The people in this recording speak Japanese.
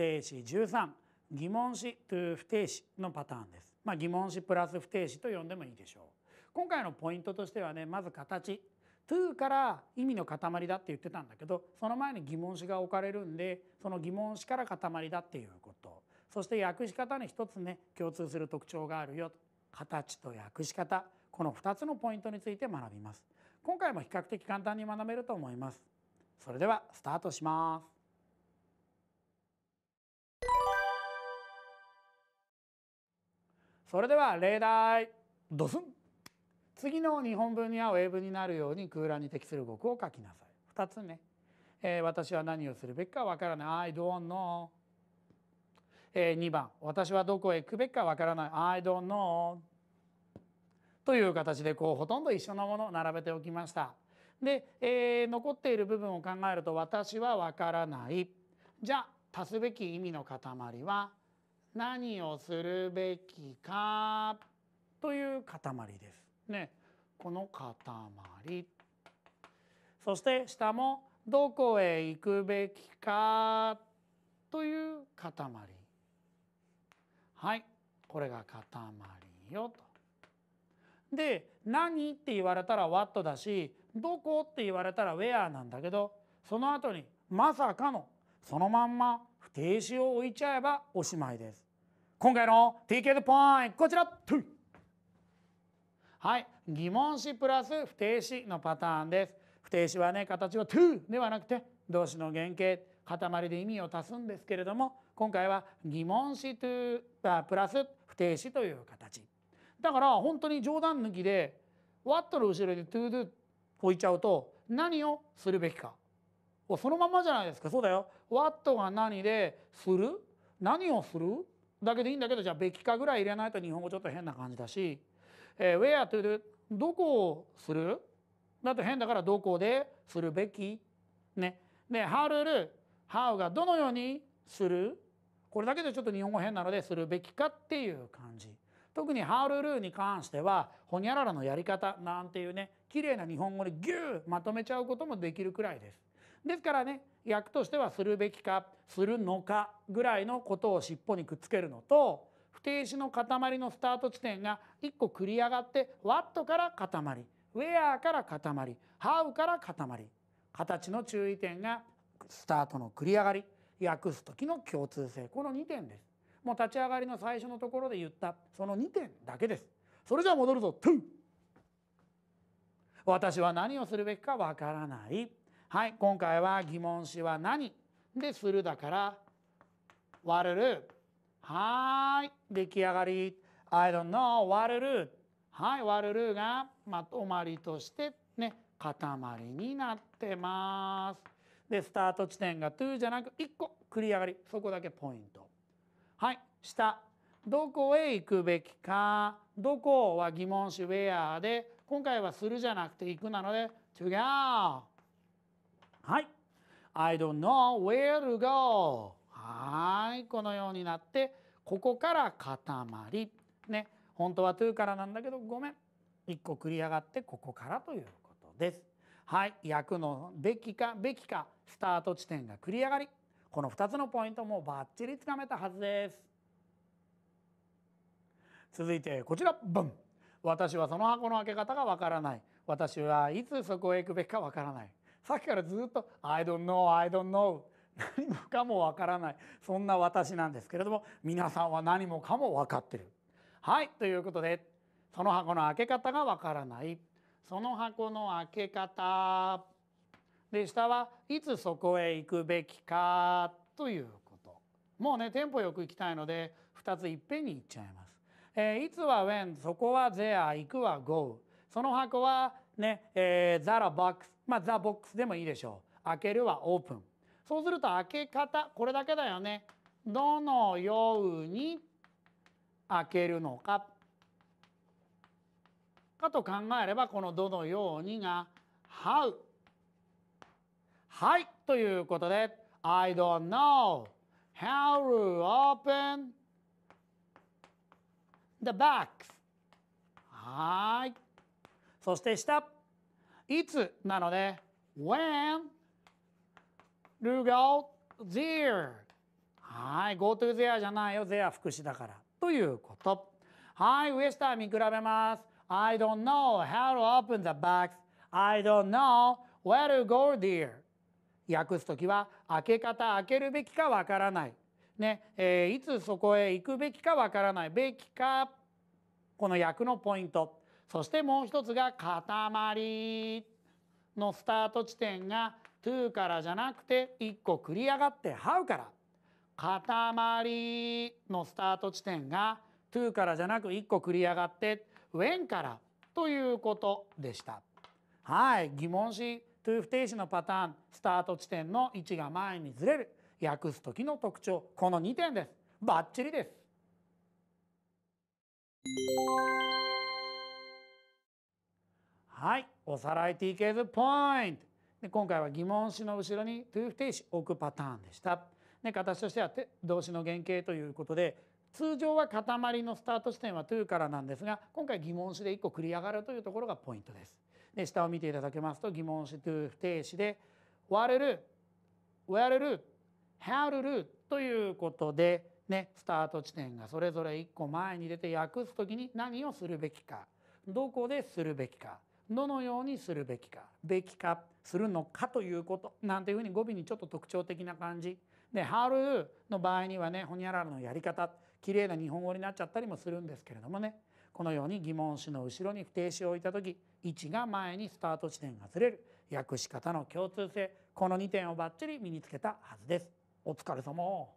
定詞13疑問詞 to 不定詞のパターンです。まあ、疑問詞プラス不定詞と呼んでもいいでしょう。今回のポイントとしてはねまず形 to から意味の塊だって言ってたんだけどその前に疑問詞が置かれるんでその疑問詞から塊だっていうことそして訳し方に一つね共通する特徴があるよと形と訳し方この2つのポイントについて学びます今回も比較的簡単に学べると思いますそれではスタートしますそれでは例題ドスン次の日本文に合う英ブになるように空欄に適する語句を書きなさい二つ目、えー、私は何をするべきかわからない I don't know、えー、番私はどこへ行くべきかわからない I don't know という形でこうほとんど一緒のものを並べておきましたで、えー、残っている部分を考えると私はわからないじゃあ足すべき意味の塊は何をするべきかという塊です。ね、この塊。そして下もどこへ行くべきかという塊。はい、これが塊よと。で「何?」って言われたら「what」だし「どこ?」って言われたら「where」なんだけどその後にまさかのそのまんま不定詞を置いちゃえばおしまいです今回の TK ポイントこちらはい疑問詞プラス不定詞のパターンです不定詞はね形は to ではなくて動詞の原型塊で意味を足すんですけれども今回は疑問詞 to プラス不定詞という形だから本当に冗談抜きで what の後ろで to do 置いちゃうと何をするべきかそのままじゃないですかそうだよ「what」が何でする何をするだけでいいんだけどじゃあ「べきか」ぐらい入れないと日本語ちょっと変な感じだし「えー、where」といどこをするだと変だから「どこでするべき」ね。で「how to do」「how」がどのようにするこれだけでちょっと日本語変なのでするべきかっていう感じ。特に「ハールルー」に関してはほにゃららのやり方なんていうね綺麗な日本語でギューまとめちゃうこともできるくらいです。ですからね役としてはするべきかするのかぐらいのことを尻尾にくっつけるのと不停止の塊のスタート地点が1個繰り上がって「what」から塊「where」から塊「how」から塊形の注意点がスタートの繰り上がり訳す時の共通性この2点です。もう立ち上がりの最初のところで言ったその2点だけです。それじゃ戻るぞ「to」私は何をするべきかわからない。はい今回は疑問詞は何でするだから割れるはい出来上がり I don't know 割れるはい割れるがまとまりとしてね塊になってますでスタート地点が2じゃなく1個繰り上がりそこだけポイントはい下どこへ行くべきかどこは疑問詞 where で今回はするじゃなくて行くなので to go はい。I don't know where to go はい。このようになって、ここから塊。ね。本当は to からなんだけど、ごめん。1個繰り上がって、ここからということです。はい。役のべきか、べきか、スタート地点が繰り上がり。この2つのポイントもバッチリつかめたはずです。続いてこちらブン私はその箱の開け方がわからない私はいつそこへ行くべきかわからないさっきからずっと「I don't know I don't know」何もかもわからないそんな私なんですけれども皆さんは何もかも分かってる。はいということでその箱の開け方がわからないその箱の開け方で下はいつそこへ行くべきかということもうねテンポよく行きたいので2ついっぺんに行っちゃいます。えー、いつは when そこは there 行くは go その箱はね、えー、that a box まあ、ザ・ボックスでもいいでしょう。開けるはオープン。そうすると開け方、これだけだよね。どのように開けるのか。かと考えれば、このどのようにが、how。はい。ということで、I don't know how to open the box. はい。そして下。いつなので when you go there はい go to there じゃないよ there 福祉だからということはいウエスター見比べます I don't know how to open the box I don't know where to go there 訳す時は開け方開けるべきかわからないねえー、いつそこへ行くべきかわからないべきかこの訳のポイントそしてもう一つが塊のスタート地点が to からじゃなくて1個繰り上がって h うから塊のスタート地点が to からじゃなく1個繰り上がって when からということでした。はい、疑問詞ゥー不定詞のパターンスタート地点の位置が前にずれる訳す時の特徴この2点です。バッチリです。はいおさらい TK's ポイントで今回は疑問詞の後ろに to 不定詞置くパターンでした。で形としては動詞の原型ということで通常は塊のスタート地点は to からなんですが今回疑問詞で1個繰り上がるというところがポイントです。で下を見ていただけますと疑問詞 to 不定詞で「割れる」「割れる」「はるる」ということで、ね、スタート地点がそれぞれ1個前に出て訳す時に何をするべきかどこでするべきかどのようにするべきかべきかするのかということなんていうふうに語尾にちょっと特徴的な感じで「ハル」の場合にはねほにゃららのやり方綺麗な日本語になっちゃったりもするんですけれどもねこのように疑問詞の後ろに不定詞を置いた時位置が前にスタート地点がずれる訳し方の共通性この2点をばっちり身につけたはずです。お疲れ様